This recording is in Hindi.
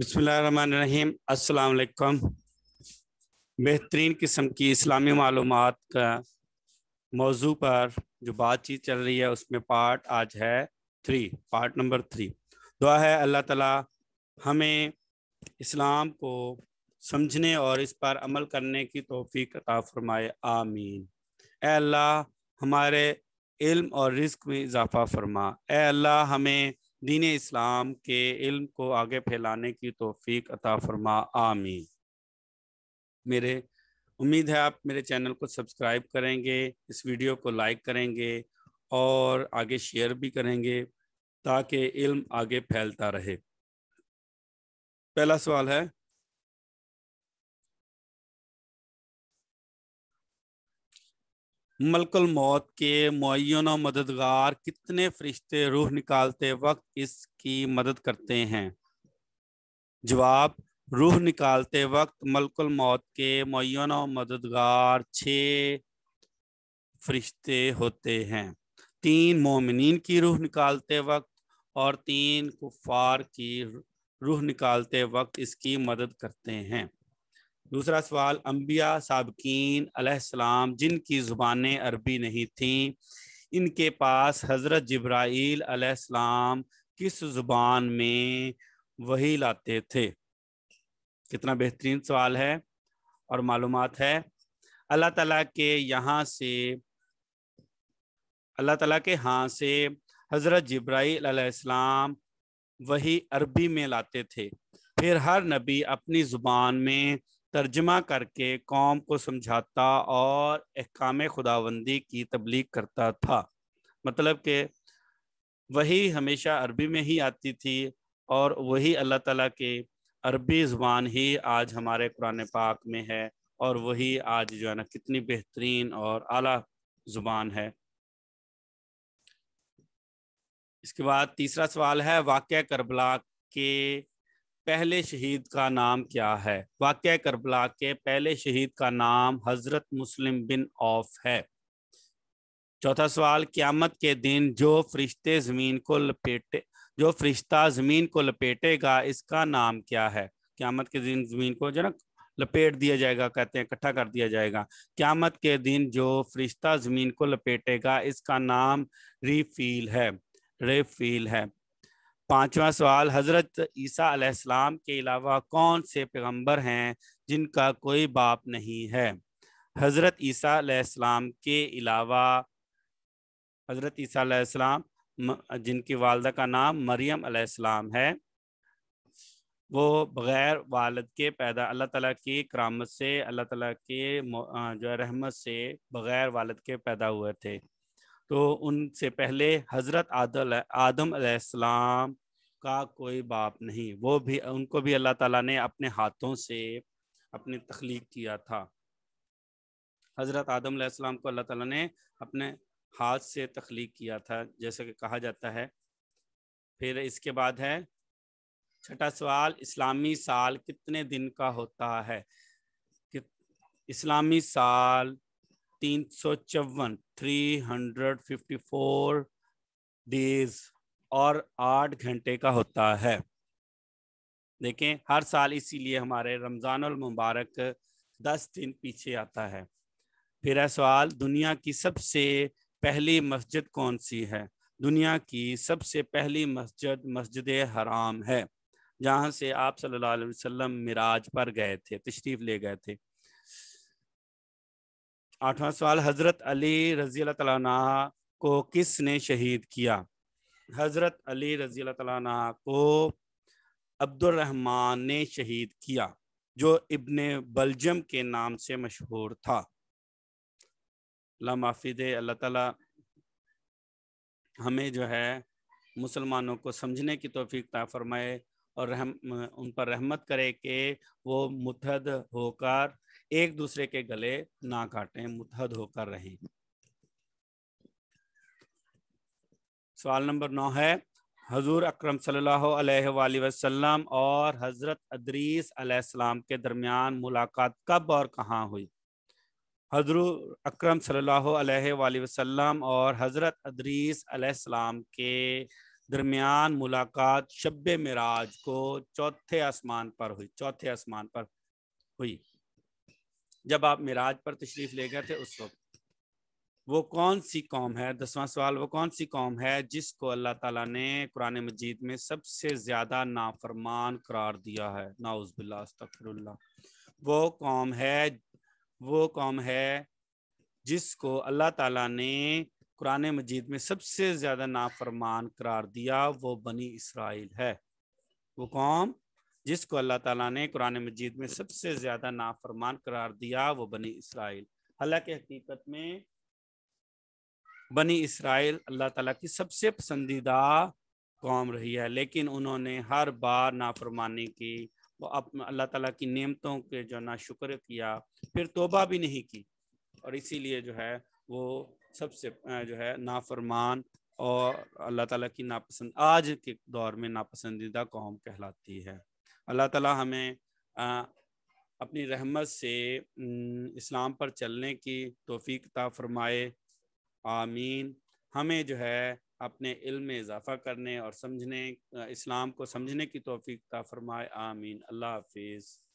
बसमीम अस्सलाम बेहतरीन किस्म की इस्लामी मालूम का मौजू पर जो बातचीत चल रही है उसमें पार्ट आज है थ्री पार्ट नंबर थ्री दुआ है अल्लाह ताला हमें इस्लाम को समझने और इस पर अमल करने की तोफ़ी अता फ़रमाए आमीन अल्लाह हमारे इल्म और रिस्क में इजाफ़ा फरमा अल्लाह हमें दीन इस्लाम के इल्म को आगे फैलाने की तोफ़ी अता फरमा आमीन मेरे उम्मीद है आप मेरे चैनल को सब्सक्राइब करेंगे इस वीडियो को लाइक करेंगे और आगे शेयर भी करेंगे ताकि इल्म आगे फैलता रहे पहला सवाल है मलकुल मौत के मुन मददगार कितने फरिश्ते रूह निकालते वक्त इसकी मदद करते हैं जवाब रूह निकालते वक्त मलकुल मौत के मुन मददगार छ फरिश्ते होते हैं तीन मोमिन की रूह निकालते वक्त और तीन कुफार की रूह निकालते वक्त इसकी मदद करते हैं दूसरा सवाल अम्बिया सबकिन सलाम जिनकी ज़ुबान अरबी नहीं थी इनके पास हज़रत जब्राइल सलाम किस ज़ुबान में वही लाते थे कितना बेहतरीन सवाल है और मालूम है अल्लाह ताला के यहाँ से अल्लाह ताला के हाँ से हज़रत जब्राईसलाम वही अरबी में लाते थे फिर हर नबी अपनी ज़ुबान में तर्जमा करके कौम को समझाता और अहकाम खुदाबंदी की तबलीग करता था मतलब के वही हमेशा अरबी में ही आती थी और वही अल्लाह ताला के अरबी ज़ुबान ही आज हमारे कुरान पाक में है और वही आज जो है ना कितनी बेहतरीन और आला ज़ुबान है इसके बाद तीसरा सवाल है वाक़ करबला के पहले शहीद का नाम क्या है वाक़ करबला के पहले शहीद का नाम हज़रत मुस्लिम बिन औफ है चौथा सवाल क़्यामत के दिन जो फरिश्ते ज़मीन को लपेटे जो फरिश्ता ज़मीन को लपेटेगा इसका नाम क्या है क़्यामत के दिन ज़मीन को जो ना लपेट दिया जाएगा कहते हैं इकट्ठा कर दिया जाएगा क़्यामत के दिन जो फरिश्ता ज़मीन को लपेटेगा इसका नाम रिफील है रेफील है पांचवा सवाल हज़रत ईसा अलैहिस्सलाम के अलावा कौन से पैगंबर हैं जिनका कोई बाप नहीं है हज़रत ईसा अलैहिस्सलाम के अलावा हज़रत ईसा अलैहिस्सलाम जिनकी वालदा का नाम मरियम अलैहिस्सलाम है वो बग़ैर वालद के पैदा अल्लाह ताला की करामत से अल्लाह ताला के जो रहमत से बग़ैर वालद के पैदा हुए थे तो उनसे पहले हज़रत आदल आदम अलैहिस्सलाम का कोई बाप नहीं वो भी उनको भी अल्लाह ताला ने अपने हाथों से अपने तख्लीक किया था हज़रत आदम अलैहिस्सलाम को अल्लाह ताला ने अपने हाथ से तख्लीक किया था जैसे कि कहा जाता है फिर इसके बाद है छठा सवाल इस्लामी साल कितने दिन का होता है कि इस्लामी साल तीन सौ चौवन three hundred fifty four days और आठ घंटे का होता है देखें हर साल इसीलिए हमारे रमज़ान मुबारक दस दिन पीछे आता है फिर है सवाल दुनिया की सबसे पहली मस्जिद कौन सी है दुनिया की सबसे पहली मस्जिद मस्जिद हराम है जहाँ से आप सल्लल्लाहु अलैहि वसल्लम मिराज पर गए थे तशरीफ़ ले गए थे आठवां सवाल हज़रत अली रजी तला को किसने शहीद किया हज़रत अली रजी तला को अब्दुलरहमान ने शहीद किया जो इब्ने बलजम के नाम से मशहूर था ला माफ़ी दे अल्लाह ताला हमें जो है मुसलमानों को समझने की तोफ़ी ता फरमाए और रहम उन पर रहमत करे कि वो मुतहद होकर एक दूसरे के गले ना काटें मुतहद होकर रहें सवाल नंबर नौ है हजूर अक्रम सल्लल्लाहु और हज़रत अदरीस अलैहिस्सलाम के दरमियान मुलाकात कब और कहाँ हुई हजर अक्रम सल्लल्लाहु और हज़रत अदरीस अलैहिस्सलाम के दरमियान मुलाकात शब मराज को चौथे आसमान पर हुई चौथे आसमान पर हुई जब आप मिराज पर तशरीफ़ ले गए थे उस वक्त वो कौन सी कौम है दसवां सवाल वो कौन सी कौम है जिसको अल्लाह ताला ने कुरान मजीद में सबसे ज़्यादा नाफरमान करार दिया है नाउज़बिल्लाफ़िर वो कौम है वो कौम है जिसको अल्लाह ताला ने कुरान मजीद में सबसे ज़्यादा नाफरमान करार दिया वो बनी इसराइल है वो कौम जिसको अल्लाह ताला ने कुरान मजीद में सबसे ज़्यादा नाफरमान करार दिया वो बनी इसराइल हालांकि हकीकत में बनी इसराइल अल्लाह ताला की सबसे पसंदीदा कौम रही है लेकिन उन्होंने हर बार नाफरमानी की वो अल्लाह ताला की नेमतों के जो ना शुक्र किया फिर तोबा भी नहीं की और इसीलिए जो है वो सबसे जो है नाफरमान और अल्लाह ताला की नापसंद आज के दौर में नापसंदीदा कौम कहलाती है अल्लाह ताला हमें अपनी रहमत से इस्लाम पर चलने की तोफ़ीकता फरमाए आमीन हमें जो है अपने इल्म में इजाफ़ा करने और समझने इस्लाम को समझने की ता फरमाए आमीन अल्लाह हाफिज़